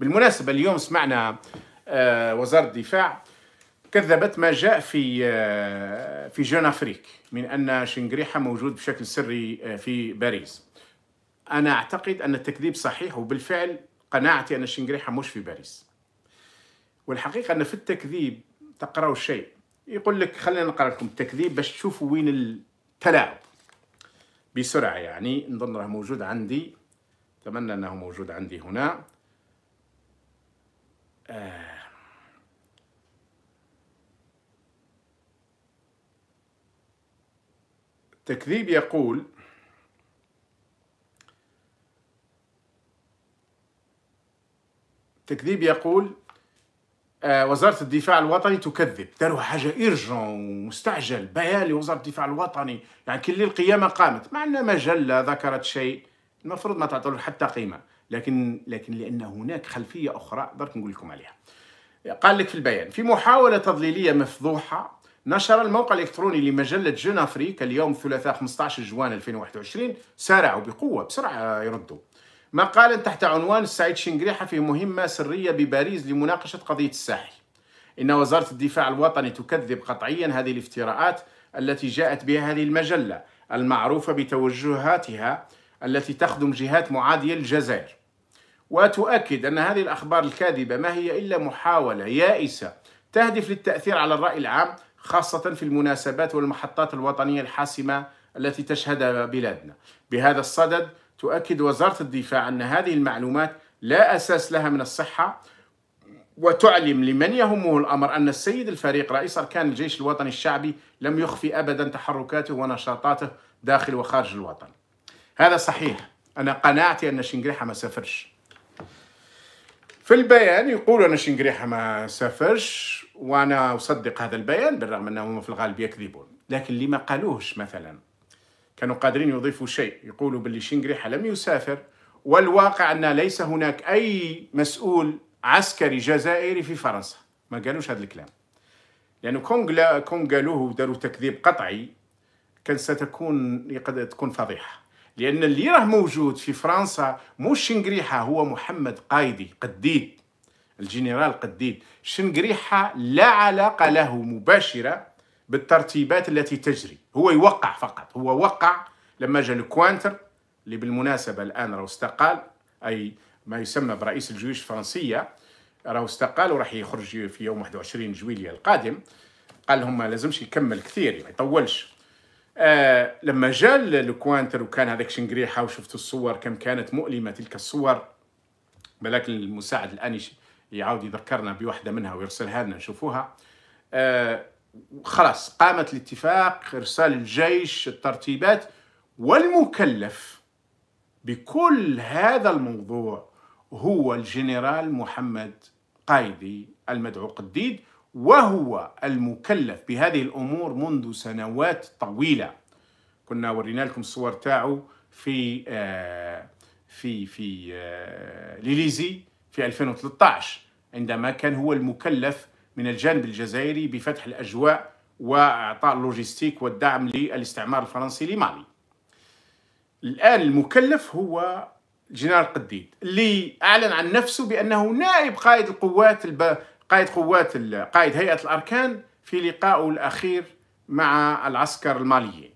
بالمناسبة اليوم سمعنا آه، وزارة الدفاع كذبت ما جاء في آه، في جون افريك من ان شنقريحه موجود بشكل سري آه، في باريس. انا اعتقد ان التكذيب صحيح وبالفعل قناعتي ان شنقريحه مش في باريس. والحقيقه ان في التكذيب تقراوا شيء يقول لك خلينا نقرا لكم التكذيب باش تشوفوا وين التلاعب. بسرعه يعني نظن راه موجود عندي اتمنى انه موجود عندي هنا تكذيب التكذيب يقول التكذيب يقول آه، وزارة الدفاع الوطني تكذب داروا حاجة إرجون مستعجل بيان لوزارة الدفاع الوطني يعني كل القيامة قامت مع أن مجلة ذكرت شيء المفروض ما تعطوا حتى قيمة لكن لكن لان هناك خلفيه اخرى درك نقول لكم عليها قال لك في البيان في محاوله تضليليه مفضوحه نشر الموقع الالكتروني لمجله جون افريك اليوم الثلاثاء 15 جوان 2021 سارعوا بقوه بسرعه يردوا مقالا تحت عنوان السعيد شنقريحه في مهمه سريه بباريس لمناقشه قضيه الساحل إن وزارة الدفاع الوطني تكذب قطعيا هذه الافتراءات التي جاءت بها هذه المجلة المعروفة بتوجهاتها التي تخدم جهات معادية للجزائر وتؤكد أن هذه الأخبار الكاذبة ما هي إلا محاولة يائسة تهدف للتأثير على الرأي العام خاصة في المناسبات والمحطات الوطنية الحاسمة التي تشهدها بلادنا بهذا الصدد تؤكد وزارة الدفاع أن هذه المعلومات لا أساس لها من الصحة وتعلم لمن يهمه الأمر أن السيد الفريق رئيس أركان الجيش الوطني الشعبي لم يخفي أبدا تحركاته ونشاطاته داخل وخارج الوطن هذا صحيح أنا قناعتي أن شنقريحة ما سافرش في البيان يقول أن شنقريحة ما سافرش وأنا أصدق هذا البيان بالرغم أنهم في الغالب يكذبون لكن لما قالوهش مثلا كانوا قادرين يضيفوا شيء يقولوا باللي شنقريحة لم يسافر والواقع أن ليس هناك أي مسؤول عسكري جزائري في فرنسا ما قالوش هذا الكلام لأنه كون قالوه وداروا تكذيب قطعي كان ستكون قد تكون فضيحه لان اللي راه موجود في فرنسا مو شنقريحه هو محمد قايدي قديد الجنرال قديد شنقريحه لا علاقه له مباشره بالترتيبات التي تجري هو يوقع فقط هو وقع لما جاء الكوانتر اللي بالمناسبه الان راه استقال اي ما يسمى برئيس الجيوش الفرنسيه راه استقال وراح يخرج في يوم 21 جويلية القادم قال لهم ما لازمش يكمل كثير يعني ما يطولش آه لما جاء الكوانتر وكان هذاك شنقريحة وشفت الصور كم كانت مؤلمة تلك الصور ولكن المساعد الآن يعاود يذكرنا بواحدة منها ويرسلها لنا نشوفوها آه خلاص قامت الاتفاق إرسال الجيش الترتيبات والمكلف بكل هذا الموضوع هو الجنرال محمد قايدي المدعو قديد وهو المكلف بهذه الأمور منذ سنوات طويلة كنا ورينا لكم الصور تاعه آه، في في في آه، ليليزي في 2013 عندما كان هو المكلف من الجانب الجزائري بفتح الأجواء وإعطاء اللوجستيك والدعم للاستعمار الفرنسي لمالي الآن المكلف هو جنرال قديد اللي أعلن عن نفسه بأنه نائب قائد القوات الب... قائد قوات قائد هيئة الأركان في لقائه الأخير مع العسكر الماليين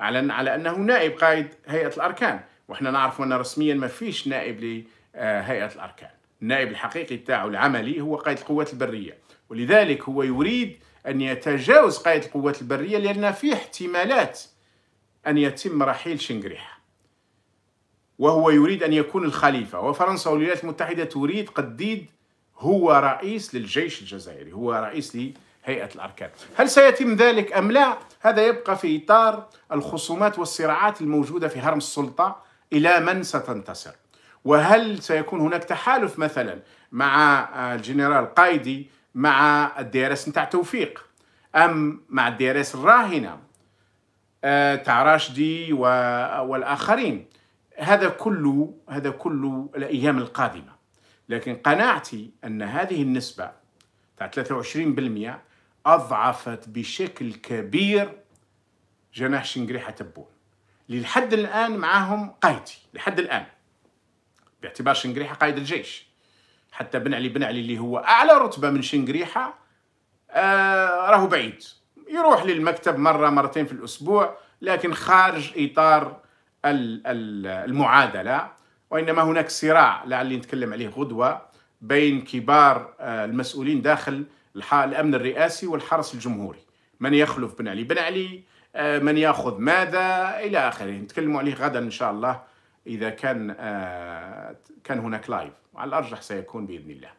أعلن على أنه نائب قائد هيئة الأركان وإحنا نعرف أن رسميا ما فيش نائب لهيئة آه، الأركان النائب الحقيقي تاعو العملي هو قائد القوات البرية ولذلك هو يريد أن يتجاوز قائد القوات البرية لأن في احتمالات أن يتم رحيل شنغريحة وهو يريد أن يكون الخليفة وفرنسا والولايات المتحدة تريد قديد هو رئيس للجيش الجزائري هو رئيس لهيئة الأركان هل سيتم ذلك أم لا؟ هذا يبقى في إطار الخصومات والصراعات الموجودة في هرم السلطة إلى من ستنتصر وهل سيكون هناك تحالف مثلا مع الجنرال قايدي مع الديارس نتاع توفيق أم مع الديارس الراهنة آه، تاع راشدي والآخرين هذا كله هذا كله الأيام القادمة لكن قناعتي أن هذه النسبة تاع 23% أضعفت بشكل كبير جناح شنقريحة تبون لحد الآن معاهم قايدي لحد الآن باعتبار شنقريحة قائد الجيش حتى بن علي بن علي اللي هو أعلى رتبة من شنقريحة آه راهو بعيد يروح للمكتب مرة مرتين في الأسبوع لكن خارج إطار المعادلة وإنما هناك صراع لعلي نتكلم عليه غدوة بين كبار آه، المسؤولين داخل الأمن الرئاسي والحرس الجمهوري من يخلف بن علي بن علي آه، من يأخذ ماذا إلى آخره نتكلم عليه غدا إن شاء الله إذا كان آه، كان هناك لايف على الأرجح سيكون بإذن الله